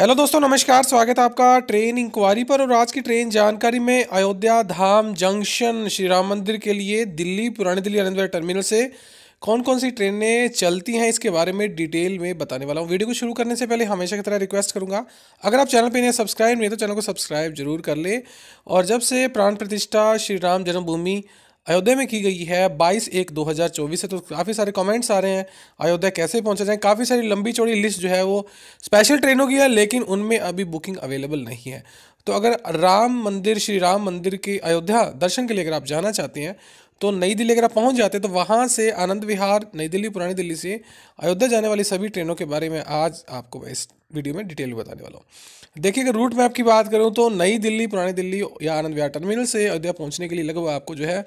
hello दोस्तों नमस्कार स्वागत है आपका ट्रेन इंक्वायरी पर और आज की ट्रेन जानकारी में अयोध्या धाम जंक्शन श्री राम मंदिर के लिए दिल्ली पुरानी दिल्ली अनंत टर्मिनल से कौन कौन सी ट्रेनें चलती हैं इसके बारे में डिटेल में बताने वाला हूँ वीडियो को शुरू करने से पहले हमेशा की तरह रिक्वेस्ट करूंगा अगर आप चैनल पर नहीं सब्सक्राइब नहीं तो चैनल को सब्सक्राइब जरूर कर ले और जब से प्राण प्रतिष्ठा श्री राम जन्मभूमि अयोध्या में की गई है 22 एक 2024 से तो काफ़ी सारे कमेंट्स आ रहे हैं अयोध्या कैसे पहुंचे जाए काफ़ी सारी लंबी चौड़ी लिस्ट जो है वो स्पेशल ट्रेनों की है लेकिन उनमें अभी बुकिंग अवेलेबल नहीं है तो अगर राम मंदिर श्री राम मंदिर के अयोध्या दर्शन के लिए अगर आप जाना चाहते हैं तो नई दिल्ली अगर आप पहुँच जाते हैं तो वहाँ से आनंद विहार नई दिल्ली पुरानी दिल्ली से अयोध्या जाने वाली सभी ट्रेनों के बारे में आज आपको इस वीडियो में डिटेल में बताने वाला हूँ देखिए अगर रूट मैप की बात करूँ तो नई दिल्ली पुरानी दिल्ली या आनंद विहार टर्मिनल से अयोध्या पहुँचने के लिए लगभग आपको जो है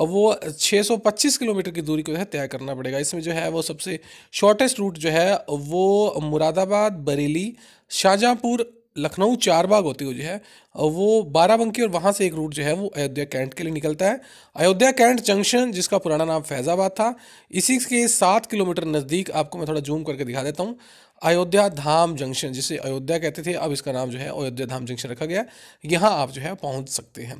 अब वो 625 किलोमीटर की दूरी को जो है तय करना पड़ेगा इसमें जो है वो सबसे शॉर्टेस्ट रूट जो है वो मुरादाबाद बरेली शाहजहाँपुर लखनऊ चारबाग होती हुई जो है वो बाराबंकी और वहाँ से एक रूट जो है वो अयोध्या कैंट के लिए निकलता है अयोध्या कैंट जंक्शन जिसका पुराना नाम फैज़ाबाद था इसी के सात किलोमीटर नज़दीक आपको मैं थोड़ा जूम करके दिखा देता हूँ अयोध्या धाम जंक्शन जिसे अयोध्या कहते थे अब इसका नाम जो है अयोध्या धाम जंक्शन रखा गया यहाँ आप जो है पहुँच सकते हैं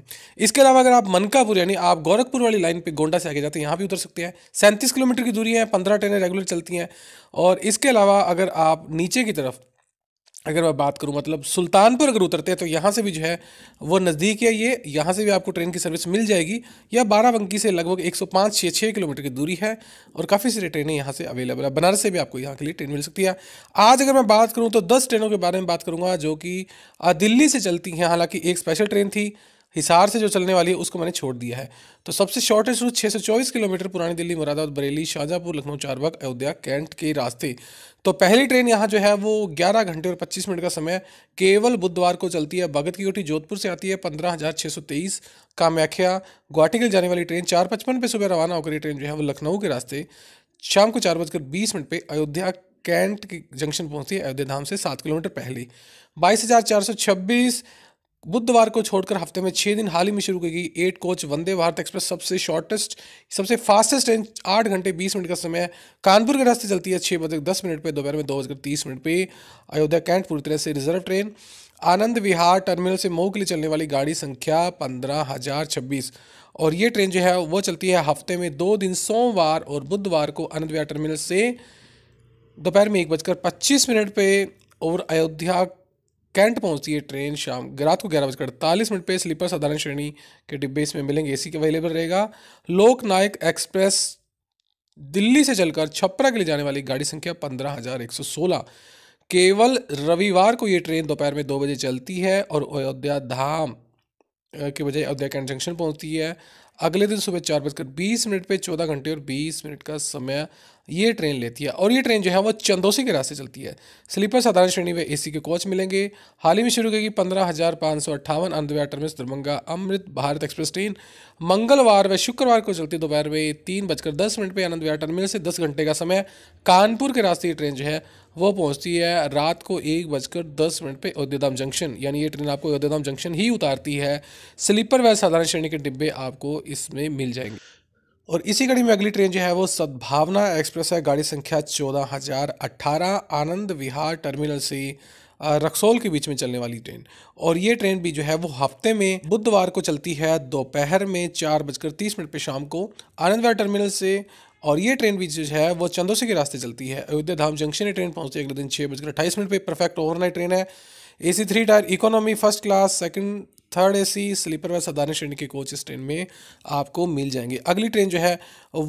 इसके अलावा अगर आप मनकापुर यानी आप गोरखपुर वाली लाइन पर गोंडा से आगे जाते हैं यहाँ भी उतर सकते हैं सैंतीस किलोमीटर की दूरी है पंद्रह ट्रेनें रेगुलर चलती हैं और इसके अलावा अगर आप नीचे की तरफ अगर मैं बात करूँ मतलब सुल्तानपुर अगर उतरते हैं तो यहाँ से भी जो है वो नज़दीक है ये यहाँ से भी आपको ट्रेन की सर्विस मिल जाएगी यह बाराबंकी से लगभग एक सौ पाँच छः छः किलोमीटर की दूरी है और काफ़ी सारी ट्रेनें यहाँ से अवेलेबल है बनारस से भी आपको यहाँ के लिए ट्रेन मिल सकती है आज अगर मैं बात करूँ तो दस ट्रेनों के बारे में बात करूँगा जो कि दिल्ली से चलती हैं हालाँकि एक स्पेशल ट्रेन थी हिसार से जो चलने वाली है उसको मैंने छोड़ दिया है तो सबसे शॉर्टेस्ट रूट छः सौ चौबीस किलोमीटर पुरानी दिल्ली मुरादाबाद बरेली शाहजहाँपुर लखनऊ चारबाग अयोध्या कैंट के रास्ते तो पहली ट्रेन यहाँ जो है वो 11 घंटे और 25 मिनट का समय केवल बुधवार को चलती है भगत की कोठी जोधपुर से आती है पंद्रह हज़ार छः सौ तेईस कामाख्या गुवाहाटी के जाने वाली ट्रेन चार पचपन पर सुबह रवाना होकर ये ट्रेन जो है वो लखनऊ के रास्ते शाम को चार बजकर बीस मिनट पर अयोध्या कैंट के जंक्शन पहुँचती है अयोध्या धाम से सात किलोमीटर पहले बाईस हज़ार चार सौ छब्बीस बुधवार को छोड़कर हफ्ते में छः दिन हाल ही में शुरू की गई eight coach Vande Bharat express सबसे शॉर्टेस्ट सबसे फास्टेस्ट ट्रेन आठ घंटे बीस मिनट का समय कानपुर के रास्ते चलती है छः बजकर दस मिनट पे दोपहर में दो बजकर तीस मिनट पे अयोध्या कैंट पूरी तरह से reserve train Anand Vihar terminal से मऊ के लिए चलने वाली गाड़ी संख्या पंद्रह हज़ार छब्बीस और ये ट्रेन जो है वो चलती है हफ्ते में दो दिन सोमवार और बुधवार को आनंद विहार टर्मिनल से दोपहर में एक बजकर पच्चीस मिनट पे और अयोध्या कैंट पहुंचती है ट्रेन शाम रात को ग्यारह बजकर अड़तालीस मिनट पे स्लीपर साधारण श्रेणी के डिब्बे इसमें मिलेंगे एसी के अवेलेबल रहेगा लोकनायक एक्सप्रेस दिल्ली से चलकर छपरा के लिए जाने वाली गाड़ी संख्या पंद्रह हज़ार एक सौ सोलह केवल रविवार को ये ट्रेन दोपहर में दो बजे चलती है और अयोध्या धाम के बजाय अयोध्या कैंट जंक्शन पहुंचती है अगले दिन सुबह चार बजकर बीस मिनट पे चौदह घंटे और बीस मिनट का समय ये ट्रेन लेती है और ये ट्रेन जो है वो चंदोसी के रास्ते चलती है स्लीपर साधारण श्रेणी में एसी के कोच मिलेंगे हाल ही में शुरू की गई पंद्रह हज़ार पाँच सौ अट्ठावन अंधव्या terminus Darbhanga Amrit Bharat express train मंगलवार व शुक्रवार को चलती दोपहर में तीन बजकर दस मिनट पर आनंद विहार टर्मिनल से दस घंटे का समय कानपुर के रास्ते ये ट्रेन जो है वो पहुंचती है रात को एक बजकर दस मिनट पे अयोध्याधाम जंक्शन यानी ये ट्रेन आपको अयोध्याधाम जंक्शन ही उतारती है स्लीपर व साधारण श्रेणी के डिब्बे आपको इसमें मिल जाएंगे और इसी कड़ी में अगली ट्रेन जो है वो सद्भावना एक्सप्रेस है गाड़ी संख्या चौदह हज़ार अट्ठारह आनंद विहार टर्मिनल से रक्सौल के बीच में चलने वाली ट्रेन और ये ट्रेन भी जो है वो हफ्ते में बुधवार को चलती है दोपहर में चार बजकर तीस मिनट पर शाम को आनंद विहार टर्मिनल से और ये ट्रेन भी जो है वो चंदोसी के रास्ते चलती है अयोध्या धाम जंक्शन ये ट्रेन पहुंचती है अगले दिन छः बजकर अट्ठाईस मिनट पर परफेक्ट ओवरनाइट ट्रेन है A C three tier economy first class second third A C sleeper व साधारण श्रेणी के कोच इस ट्रेन में आपको मिल जाएंगे अगली ट्रेन जो है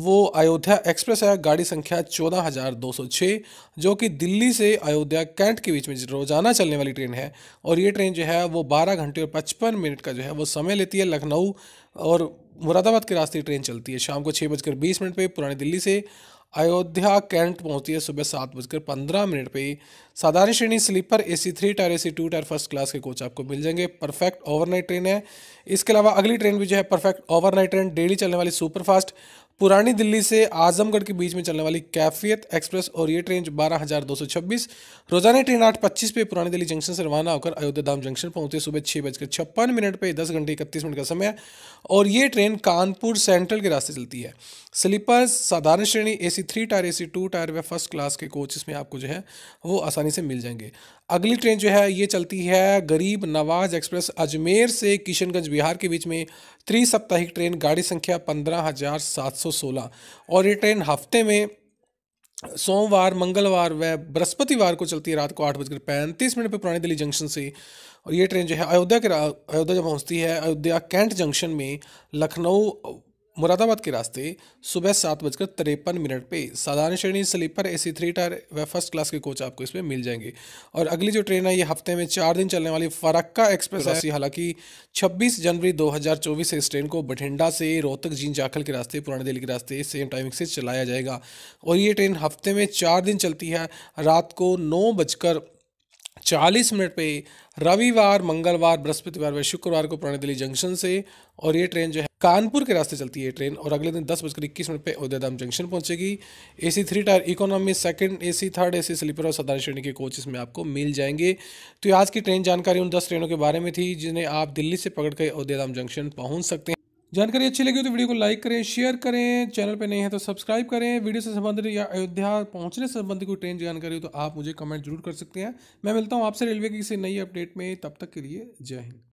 वो अयोध्या एक्सप्रेस है गाड़ी संख्या चौदह हज़ार दो सौ छः जो कि दिल्ली से अयोध्या कैंट के बीच में रोजाना चलने वाली ट्रेन है और ये ट्रेन जो है वो बारह घंटे और पचपन मिनट का जो है वो समय लेती है लखनऊ और मुरादाबाद के रास्ते ट्रेन चलती है शाम को छः बजकर बीस मिनट पर पुरानी दिल्ली से अयोध्या कैंट पहुंचती है सुबह सात बजकर पंद्रह मिनट पे ही साधारण श्रेणी sleeper AC three tier AC two tier first class के कोच आपको मिल जाएंगे परफेक्ट ओवरनाइट ट्रेन है इसके अलावा अगली ट्रेन भी जो है परफेक्ट ओवरनाइट ट्रेन डेली चलने वाली सुपरफास्ट पुरानी दिल्ली से आजमगढ़ के बीच में चलने वाली कैफियत एक्सप्रेस और ये ट्रेन बारह हज़ार दो सौ छब्बीस रोजाना ट्रेन आठ पच्चीस पे पुरानी दिल्ली जंक्शन से रवाना होकर अयोध्या धाम जंक्शन पहुंचे सुबह छह बजकर छप्पन मिनट पे दस घंटे इकतीस मिनट का समय है और ये ट्रेन कानपुर सेंट्रल के रास्ते चलती है स्लीपर साधारण श्रेणी A C three tier A C two tier व फर्स्ट क्लास के कोच इसमें आपको जो है वो आसानी से मिल जाएंगे अगली ट्रेन जो है ये चलती है गरीब नवाज एक्सप्रेस अजमेर से किशनगंज बिहार के बीच में त्रिसप्ताहिक ट्रेन गाड़ी संख्या पंद्रह हज़ार सात सौ सोलह और ये ट्रेन हफ्ते में सोमवार मंगलवार व बृहस्पतिवार को चलती है रात को आठ बजकर पैंतीस मिनट पर पुरानी दिल्ली जंक्शन से और ये ट्रेन जो है अयोध्या के अयोध्या जब पहुँचती है अयोध्या कैंट जंक्शन में लखनऊ मुरादाबाद के रास्ते सुबह सात बजकर तिरपन मिनट पे साधारण श्रेणी स्लीपर एसी थ्री टायर व फर्स्ट क्लास के कोच आपको इसमें मिल जाएंगे और अगली जो ट्रेन है ये हफ्ते में चार दिन चलने वाली फरक्का एक्सप्रेस है हालांकि 26 जनवरी 2024 से इस ट्रेन को बठिंडा से रोहतक जीन जाखल के रास्ते पुरानी दिल्ली के रास्ते सेम टाइमिंग से चलाया जाएगा और ये ट्रेन हफ्ते में चार दिन चलती है रात को नौ बजकर चालीस मिनट पे रविवार मंगलवार बृहस्पतिवार व शुक्रवार को पुरानी दिल्ली जंक्शन से और ये ट्रेन जो है कानपुर के रास्ते चलती है ये ट्रेन और अगले दिन दस बजकर इक्कीस मिनट पे उदयधाम जंक्शन पहुंचेगी AC three tier economy second AC third AC sleeper और साधारण श्रेणी के कोच इसमें आपको मिल जाएंगे तो आज की ट्रेन जानकारी उन दस ट्रेनों के बारे में थी जिन्हें आप दिल्ली से पकड़ कर उदयधाम जंक्शन पहुँच सकते हैं जानकारी अच्छी लगी हो तो वीडियो को लाइक करें शेयर करें चैनल पर नहीं है तो सब्सक्राइब करें वीडियो से संबंधित या अयोध्या पहुंचने से संबंधित कोई ट्रेन जानकारी हो तो आप मुझे कमेंट जरूर कर सकते हैं मैं मिलता हूँ आपसे रेलवे की किसी नई अपडेट में तब तक के लिए जय हिंद